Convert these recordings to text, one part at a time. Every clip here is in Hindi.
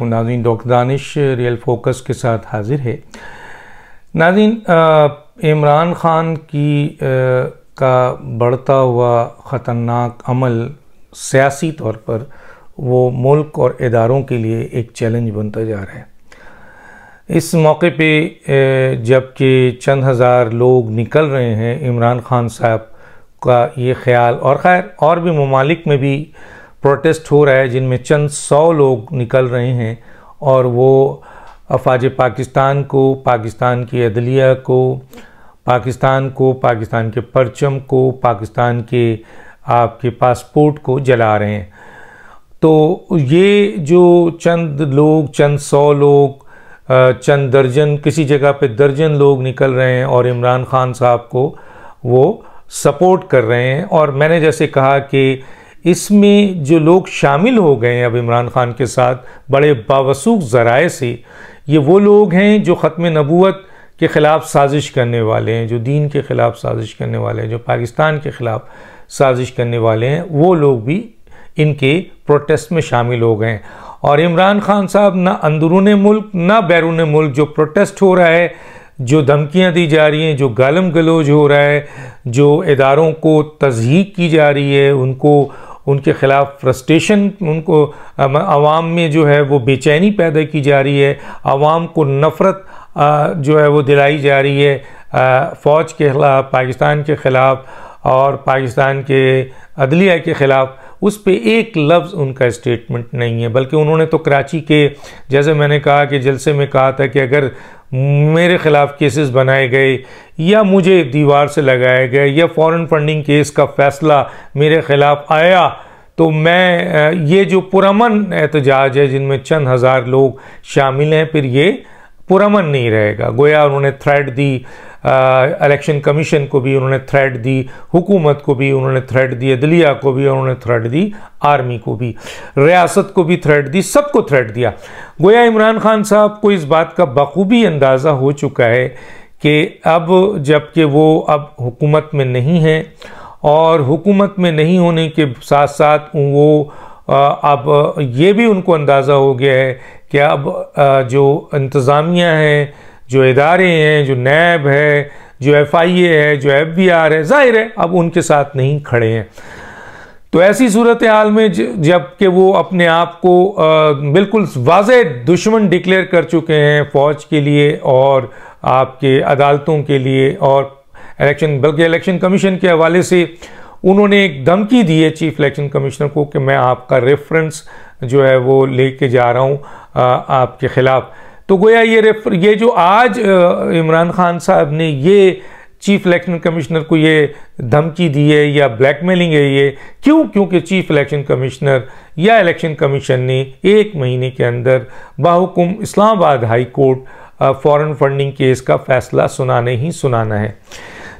हूँ नाजीन डॉक्टर दानिश रियल फोकस के साथ हाजिर है नाजीन इमरान ख़ान की आ, का बढ़ता हुआ ख़तरनाक अमल सियासी तौर पर वो मुल्क और इदारों के लिए एक चैलेंज बनता जा रहा है इस मौके पे जबकि चंद हज़ार लोग निकल रहे हैं इमरान ख़ान साहब का ये ख्याल और खैर और भी ममालिक में भी प्रोटेस्ट हो रहा है जिनमें चंद सौ लोग निकल रहे हैं और वो अफवाज पाकिस्तान को पाकिस्तान की अदलिया को पाकिस्तान को पाकिस्तान के परचम को पाकिस्तान के आपके पासपोर्ट को जला रहे हैं तो ये जो चंद लोग चंद सौ लोग चंद दर्जन किसी जगह पे दर्जन लोग निकल रहे हैं और इमरान खान साहब को वो सपोर्ट कर रहे हैं और मैंने जैसे कहा कि इसमें जो लोग शामिल हो गए हैं अब इमरान खान के साथ बड़े बावसूख ज़राए से ये वो लोग हैं जो ख़त्म नबूत के ख़िलाफ़ साजिश करने वाले हैं जो दीन के ख़िलाफ़ साजिश करने वाले हैं जो पाकिस्तान के ख़िलाफ़ साजिश करने वाले हैं वो लोग भी इनके प्रोटेस्ट में शामिल हो गए और इमरान खान साहब ना अंदरून मुल्क ना बैरून मुल्क जो प्रोटेस्ट हो रहा है जो धमकियां दी जा रही हैं जो गालम गलोज हो रहा है जो इदारों को तजहीक की जा रही है उनको उनके ख़िलाफ़ फ्रस्ट्रेशन उनको आवाम में जो है वो बेचैनी पैदा की जा रही है आवाम को नफ़रत जो है वो दिलाई जा रही है फ़ौज के ख़िलाफ़ पाकिस्तान के ख़िलाफ़ और पाकिस्तान के अदलिया के ख़िलाफ़ उस पर एक लफ्ज़ उनका स्टेटमेंट नहीं है बल्कि उन्होंने तो कराची के जैसे मैंने कहा कि जलसे में कहा था कि अगर मेरे ख़िलाफ़ केसेस बनाए गए या मुझे दीवार से लगाए गए या फॉरेन फंडिंग केस का फ़ैसला मेरे ख़िलाफ़ आया तो मैं ये जो पुरमन एहतजाज है जिनमें चंद हज़ार लोग शामिल हैं फिर ये पुरमन नहीं रहेगा गोया उन्होंने थ्रेड दी इलेक्शन कमीशन को भी उन्होंने थ्रेड दी हुकूमत को भी उन्होंने थ्रेड दी अदलिया को भी उन्होंने थ्रेड दी आर्मी को भी रियासत को भी थ्रेड दी सबको थ्रेड दिया गोया इमरान खान साहब को इस बात का बखूबी अंदाज़ा हो चुका है कि अब जबकि वो अब हुकूमत में नहीं हैं और हुकूमत में नहीं होने के साथ साथ वो अब ये भी उनको अंदाज़ा हो गया है कि अब जो इंतज़ामिया है जो इदारे हैं जो नैब है जो एफ आई ए है जो एफ बी आर है जाहिर है अब उनके साथ नहीं खड़े हैं तो ऐसी सूरत हाल में जबकि वो अपने आप को आ, बिल्कुल वाज दुश्मन डिक्लेयर कर चुके हैं फ़ौज के लिए और आपके अदालतों के लिए और इलेक्शन बल्कि इलेक्शन कमीशन के हवाले से उन्होंने एक धमकी दी है चीफ इलेक्शन कमिश्नर को कि मैं आपका रेफरेंस जो है वो लेके जा रहा हूँ आपके ख़िलाफ़ तो गोया ये रेफर ये जो आज इमरान खान साहब ने ये चीफ इलेक्शन कमिश्नर को ये धमकी दी है या ब्लैकमेलिंग है ये क्यों क्योंकि चीफ इलेक्शन कमिश्नर या इलेक्शन कमीशन ने एक महीने के अंदर बाहुकुम Islamabad high court foreign funding case का फैसला सुनाने ही सुनाना है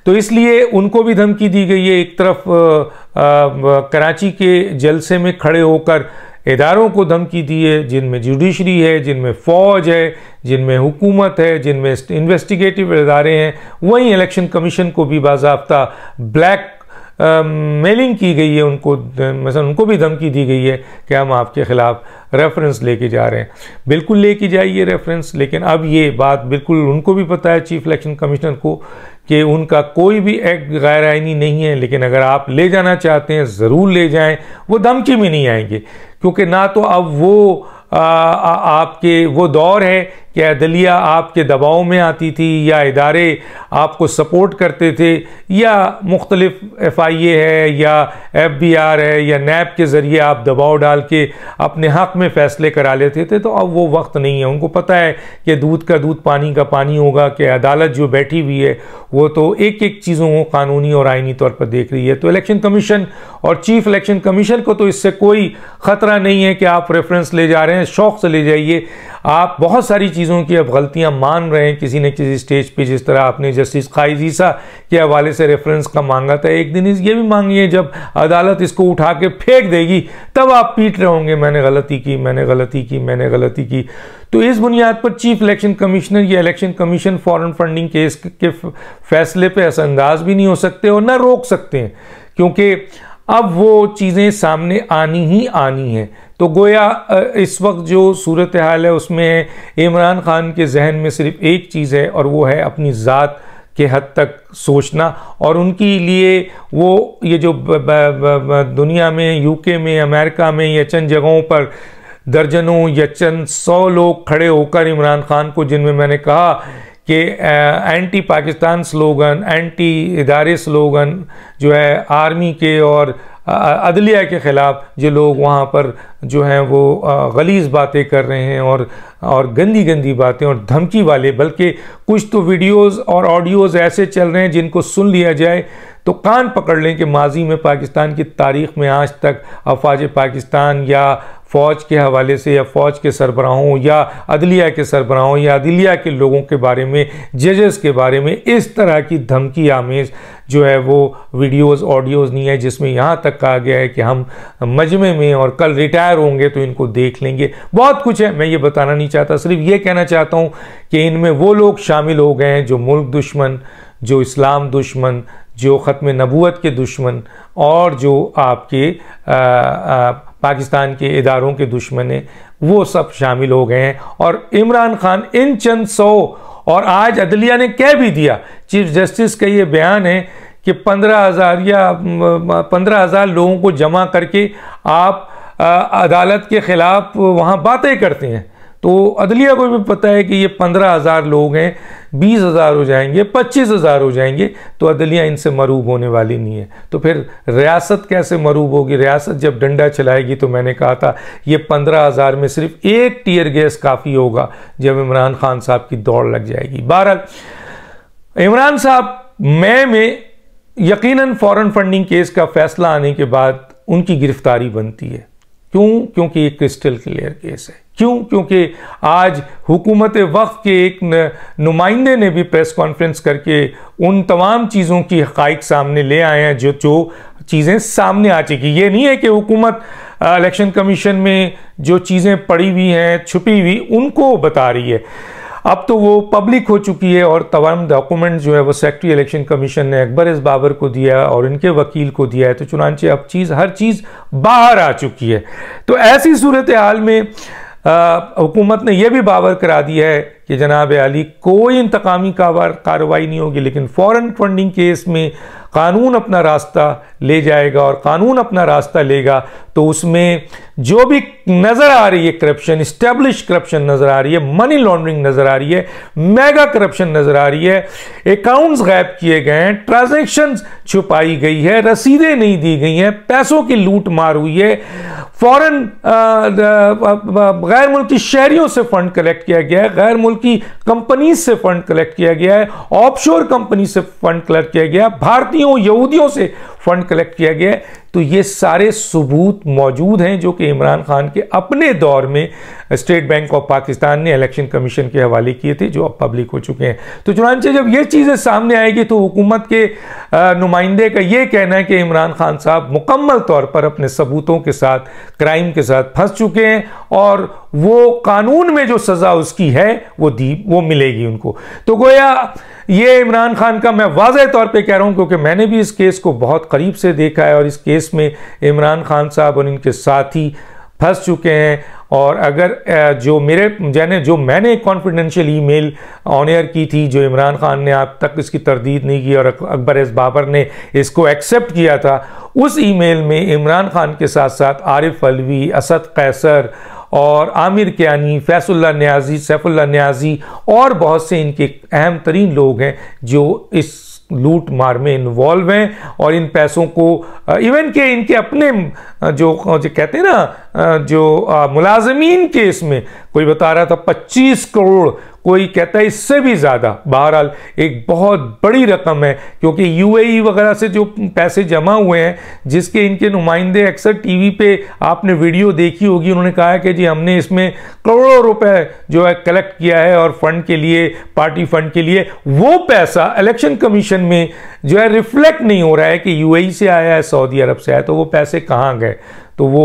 तो इसलिए उनको भी धमकी दी गई है एक तरफ आ, आ, कराची के जलसे में खड़े होकर इदारों को धमकी दी है जिनमें जुडिशरी है जिनमें फ़ौज है जिनमें हुकूमत है जिनमें इन्वेस्टिगेटिव इदारे हैं वहीं इलेक्शन कमीशन को भी बाबा ब्लैक मेलिंग की गई है उनको मसलन उनको भी धमकी दी गई है कि हम आपके ख़िलाफ़ रेफरेंस लेके जा रहे हैं बिल्कुल लेके जाइए रेफरेंस लेकिन अब ये बात बिल्कुल उनको भी पता है चीफ इलेक्शन कमिश्नर को कि उनका कोई भी एक्ट गैर आइनी नहीं है लेकिन अगर आप ले जाना चाहते हैं ज़रूर ले जाएं वो धमकी में नहीं आएंगे क्योंकि ना तो अब वो आ, आ, आपके वो दौर है क्या अदलिया आपके दबाव में आती थी या इदारे आपको सपोर्ट करते थे या मुख्तलिफ एफ आई ए है या एफ बी आर है या नैब के ज़रिए आप दबाव डाल के अपने हक़ में फ़ैसले करा लेते थे तो अब वो वक्त नहीं है उनको पता है कि दूध का दूध पानी का पानी होगा कि अदालत जो बैठी हुई है वो तो एक एक चीज़ों को कानूनी और आइनी तौर पर देख रही है तो इलेक्शन कमीशन और चीफ इलेक्शन कमीशन को तो इससे कोई ख़तरा नहीं है कि आप रेफरेंस ले जा रहे हैं शौक़ से ले जाइए आप बहुत सारी चीज़ों की अब गलतियां मान रहे हैं किसी न किसी स्टेज पे जिस तरह आपने जस्टिस कायजीसा के हवाले से रेफरेंस का मांगा था एक दिन ये भी मांगिए जब अदालत इसको उठा के फेंक देगी तब आप पीट रहे होंगे मैंने गलती की मैंने गलती की मैंने गलती की तो इस बुनियाद पर चीफ इलेक्शन कमिश्नर या election commission foreign funding case के फैसले पर असरअंदाज भी नहीं हो सकते और ना रोक सकते हैं क्योंकि अब वो चीज़ें सामने आनी ही आनी हैं तो गोया इस वक्त जो सूरत हाल है उसमें इमरान ख़ान के जहन में सिर्फ एक चीज़ है और वो है अपनी ज़ात के हद तक सोचना और उनके लिए वो ये जो ब, ब, ब, दुनिया में यूके में अमेरिका में या चंद जगहों पर दर्जनों या चंद सौ लोग खड़े होकर इमरान खान को जिनमें मैंने कहा कि एंटी पाकिस्तान स्लोगन एंटी इदारे स्लोगन जो है आर्मी के और अदलिया के ख़िलाफ़ जो लोग वहाँ पर जो हैं वो गलीज़ बातें कर रहे हैं और और गंदी गंदी बातें और धमकी वाले बल्कि कुछ तो वीडियोस और ऑडियोज़ ऐसे चल रहे हैं जिनको सुन लिया जाए तो कान पकड़ लें कि माजी में पाकिस्तान की तारीख़ में आज तक अफवाज पाकिस्तान या फ़ौज के हवाले से या फ़ौज के सरबराहों या अदलिया के सरबराहों या अदलिया के लोगों के बारे में जजेस के बारे में इस तरह की धमकी आमेज जो है वो वीडियोस ऑडियोज़ नहीं है जिसमें यहाँ तक कहा गया है कि हम मजमे में और कल रिटायर होंगे तो इनको देख लेंगे बहुत कुछ है मैं ये बताना नहीं चाहता सिर्फ ये कहना चाहता हूँ कि इनमें वो लोग शामिल हो गए हैं जो मुल्क दुश्मन जो इस्लाम दुश्मन जो ख़त्म नबूत के दुश्मन और जो आपके आ, आ, पाकिस्तान के इदारों के दुश्मन हैं वो सब शामिल हो गए हैं और इमरान खान इन चंद सौ और आज अदलिया ने कह भी दिया चीफ जस्टिस का ये बयान है कि पंद्रह हज़ार या पंद्रह हज़ार लोगों को जमा करके आप अदालत के ख़िलाफ़ वहाँ बातें करते हैं तो अदलिया को भी पता है कि ये पंद्रह हज़ार लोग हैं बीस हज़ार हो जाएंगे पच्चीस हज़ार हो जाएंगे तो अदलिया इनसे मरूब होने वाली नहीं है तो फिर रियासत कैसे मरूब होगी रियासत जब डंडा चलाएगी तो मैंने कहा था ये पंद्रह हज़ार में सिर्फ एक टीयर गैस काफ़ी होगा जब इमरान खान साहब की दौड़ लग जाएगी बहरहाल इमरान साहब मई में यकीन फॉरन फंडिंग केस का फैसला आने के बाद उनकी गिरफ्तारी बनती है क्यों क्योंकि ये क्रिस्टल क्लियर केस है क्यों क्योंकि आज हुकूमत वक्त के एक नुमाइंदे ने भी प्रेस कॉन्फ्रेंस करके उन तमाम चीज़ों की हक़ सामने ले आए हैं जो जो चीज़ें सामने आ चुकी ये नहीं है कि हुकूमत इलेक्शन कमीशन में जो चीज़ें पड़ी हुई हैं छुपी हुई उनको बता रही है अब तो वो पब्लिक हो चुकी है और तमाम डॉक्यूमेंट जो है वो सेक्रेटरी इलेक्शन कमीशन ने अकबर इस बाबर को दिया और इनके वकील को दिया है तो चुनानचे अब चीज़ हर चीज़ बाहर आ चुकी है तो ऐसी सूरत हाल में हुकूमत ने यह भी बाबर करा दिया है कि जनाब अली कोई इंतकामी कार्रवाई नहीं होगी लेकिन फॉरेन फंडिंग केस में कानून अपना रास्ता ले जाएगा और कानून अपना रास्ता लेगा तो उसमें जो भी नज़र आ रही है करप्शन इस्टेब्लिश करप्शन नज़र आ रही है मनी लॉन्ड्रिंग नज़र आ रही है मेगा करप्शन नज़र आ रही है अकाउंट्स गायब किए गए हैं ट्रांजेक्शन छुपाई गई है रसीदें नहीं दी गई हैं पैसों की लूट मार हुई है फॉरन गैर मुल्की शहरियों से फंड कलेक्ट किया गया है गैर मुल्क की कंपनी से फंड कलेक्ट किया गया है ऑफशोर कंपनी से फंड कलेक्ट किया गया भारतीयों यहूदियों से फंड कलेक्ट किया गया है तो ये सारे सबूत मौजूद हैं जो कि इमरान खान के अपने दौर में स्टेट बैंक ऑफ पाकिस्तान ने इलेक्शन कमीशन के हवाले किए थे जो अब पब्लिक हो चुके हैं तो चुनानचे जब ये चीज़ें सामने आएगी तो हुकूमत के नुमाइंदे का ये कहना है कि इमरान खान साहब मुकम्मल तौर पर अपने सबूतों के साथ क्राइम के साथ फंस चुके हैं और वो कानून में जो सज़ा उसकी है वो दी वो मिलेगी उनको तो गोया ये इमरान खान का मैं वाजह तौर पे कह रहा हूँ क्योंकि मैंने भी इस केस को बहुत करीब से देखा है और इस केस में इमरान खान साहब और इनके साथी फंस चुके हैं और अगर जो मेरे जैने जो मैंने कॉन्फिडेंशियल ईमेल ऑन एयर की थी जो इमरान खान ने आप तक इसकी तरदीद नहीं की और अकबर एस बाबर ने इसको एक्सेप्ट किया था उस ईमेल में इमरान खान के साथ साथ आरिफ अलवी असद कैसर और आमिर कियानी फैसुल्ला न्याजी सैफुल्ला न्याजी और बहुत से इनके अहम तरीन लोग हैं जो इस लूट मार में इन्वॉल्व हैं और इन पैसों को इवन के इनके अपने जो, जो कहते हैं ना जो मुलाजमीन के इसमें कोई बता रहा था 25 करोड़ कोई कहता है इससे भी ज़्यादा बहरहाल एक बहुत बड़ी रकम है क्योंकि यूएई e वगैरह से जो पैसे जमा हुए हैं जिसके इनके नुमाइंदे अक्सर टीवी पे आपने वीडियो देखी होगी उन्होंने कहा है कि जी हमने इसमें करोड़ों रुपए जो है कलेक्ट किया है और फंड के लिए पार्टी फंड के लिए वो पैसा इलेक्शन कमीशन में जो है रिफ्लेक्ट नहीं हो रहा है कि यू e से आया है सऊदी अरब से आया तो वो पैसे कहाँ गए तो वो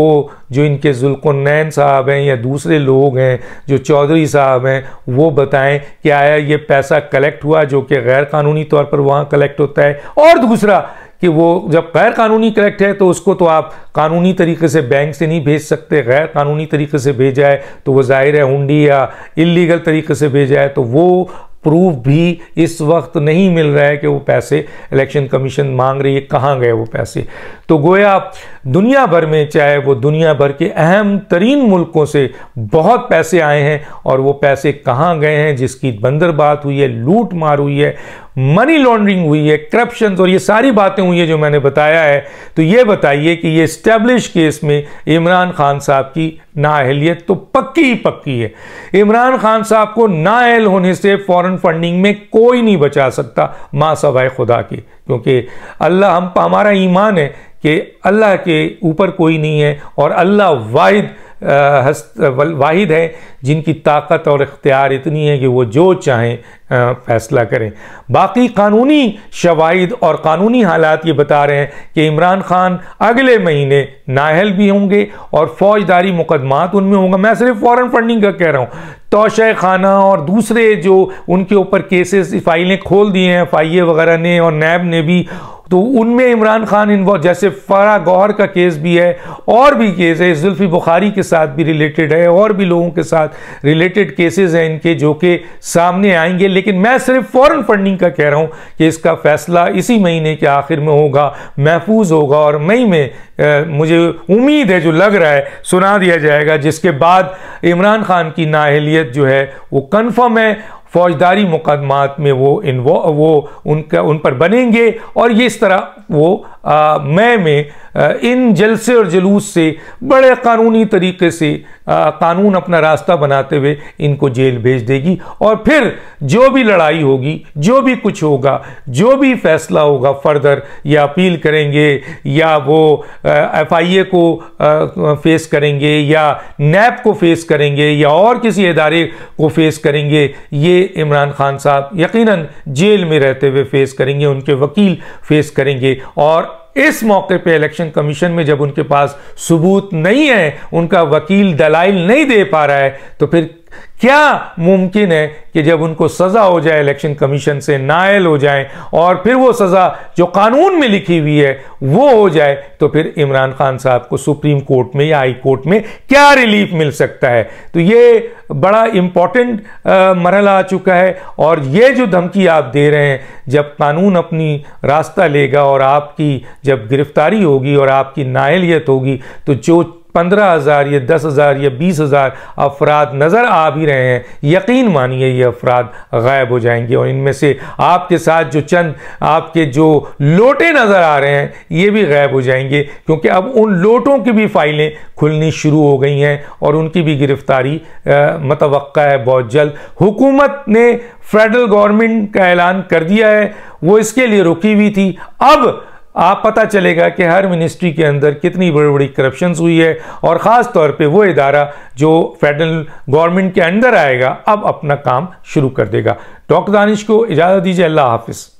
जो इनके जुल्कुनैन साहब हैं या दूसरे लोग हैं जो चौधरी साहब हैं वो बताएं कि आया ये पैसा कलेक्ट हुआ जो कि गैर कानूनी तौर पर वहाँ कलेक्ट होता है और दूसरा कि वो जब गैर कानूनी कलेक्ट है तो उसको तो आप कानूनी तरीके से बैंक से नहीं भेज सकते गैर कानूनी तरीके से भेजा है तो वो जाहिर है हुंडी या इलीगल तरीके से भेजा है तो वो प्रूफ भी इस वक्त नहीं मिल रहा है कि वो पैसे इलेक्शन कमीशन मांग रही है कहाँ गए वो पैसे तो गोया दुनिया भर में चाहे वो दुनिया भर के अहम तरीन मुल्कों से बहुत पैसे आए हैं और वो पैसे कहाँ गए हैं जिसकी बंदरबात हुई है लूट मार हुई है मनी लॉन्ड्रिंग हुई है करप्शन और ये सारी बातें हुई है जो मैंने बताया है तो ये बताइए कि ये स्टैब्लिश केस में इमरान खान साहब की नाअहलियत तो पक्की ही पक्की है इमरान खान साहब को नाअहल होने से फॉरेन फंडिंग में कोई नहीं बचा सकता मां सवाए खुदा की क्योंकि अल्लाह हम हमारा ईमान है कि अल्लाह के ऊपर कोई नहीं है और अल्लाह वाहिद वाहिद है जिनकी ताकत और इख्तियार इतनी है कि वो जो चाहें फ़ैसला करें बाकी कानूनी शवाहिद और कानूनी हालात ये बता रहे हैं कि इमरान खान अगले महीने नाहल भी होंगे और फौजदारी मुकदमात उनमें होंगे मैं सिर्फ फॉरेन फंडिंग का कह रहा हूँ तोशे खाना और दूसरे जो उनके ऊपर केसेस फाइलें खोल दिए हैं एफ वगैरह ने और नैब ने भी तो उनमें इमरान खान इन्वॉल्व जैसे फरा गौहर का केस भी है और भी केस है जुल्फी बुखारी के साथ भी रिलेटेड है और भी लोगों के साथ रिलेटेड केसेस हैं इनके जो कि सामने आएंगे लेकिन मैं सिर्फ फॉरेन फंडिंग का कह रहा हूं कि इसका फैसला इसी महीने के आखिर में होगा महफूज होगा और मई में आ, मुझे उम्मीद है जो लग रहा है सुना दिया जाएगा जिसके बाद इमरान खान की नााहलीत जो है वो कन्फर्म है फौजदारी मुकदमात में वो इन वो उनका उन पर बनेंगे और ये इस तरह वो मई में इन जलसे और जुलूस से बड़े कानूनी तरीके से आ, कानून अपना रास्ता बनाते हुए इनको जेल भेज देगी और फिर जो भी लड़ाई होगी जो भी कुछ होगा जो भी फैसला होगा फर्दर या अपील करेंगे या वो एफ आई ए को आ, फेस करेंगे या नैब को फेस करेंगे या और किसी इदारे को फेस करेंगे ये इमरान खान साहब यकीनन जेल में रहते हुए फेस करेंगे उनके वकील फेस करेंगे और इस मौके पे इलेक्शन कमीशन में जब उनके पास सबूत नहीं है उनका वकील दलाइल नहीं दे पा रहा है तो फिर क्या मुमकिन है कि जब उनको सज़ा हो जाए इलेक्शन कमीशन से नायल हो जाए और फिर वो सज़ा जो कानून में लिखी हुई है वो हो जाए तो फिर इमरान खान साहब को सुप्रीम कोर्ट में या हाई कोर्ट में क्या रिलीफ मिल सकता है तो ये बड़ा इंपॉर्टेंट मरहला आ चुका है और ये जो धमकी आप दे रहे हैं जब कानून अपनी रास्ता लेगा और आपकी जब गिरफ्तारी होगी और आपकी नायलियत होगी तो जो पंद्रह हज़ार या दस हज़ार या बीस हज़ार अफराद नज़र आ भी रहे हैं यकीन मानिए ये अफराद गायब हो जाएंगे और इनमें से आपके साथ जो चंद आपके जो लोटे नज़र आ रहे हैं ये भी गायब हो जाएंगे क्योंकि अब उन लोटों की भी फाइलें खुलनी शुरू हो गई हैं और उनकी भी गिरफ्तारी मतव है बहुत जल्द हुकूमत ने फेडरल गवर्नमेंट का ऐलान कर दिया है वो इसके लिए रुकी हुई थी अब आप पता चलेगा कि हर मिनिस्ट्री के अंदर कितनी बड़ी बड़ी करप्शन हुई है और ख़ास तौर पे वो इदारा जो फेडरल गवर्नमेंट के अंडर आएगा अब अपना काम शुरू कर देगा डॉक्टर दानिश को इजाज़त दीजिए अल्लाह हाफिज़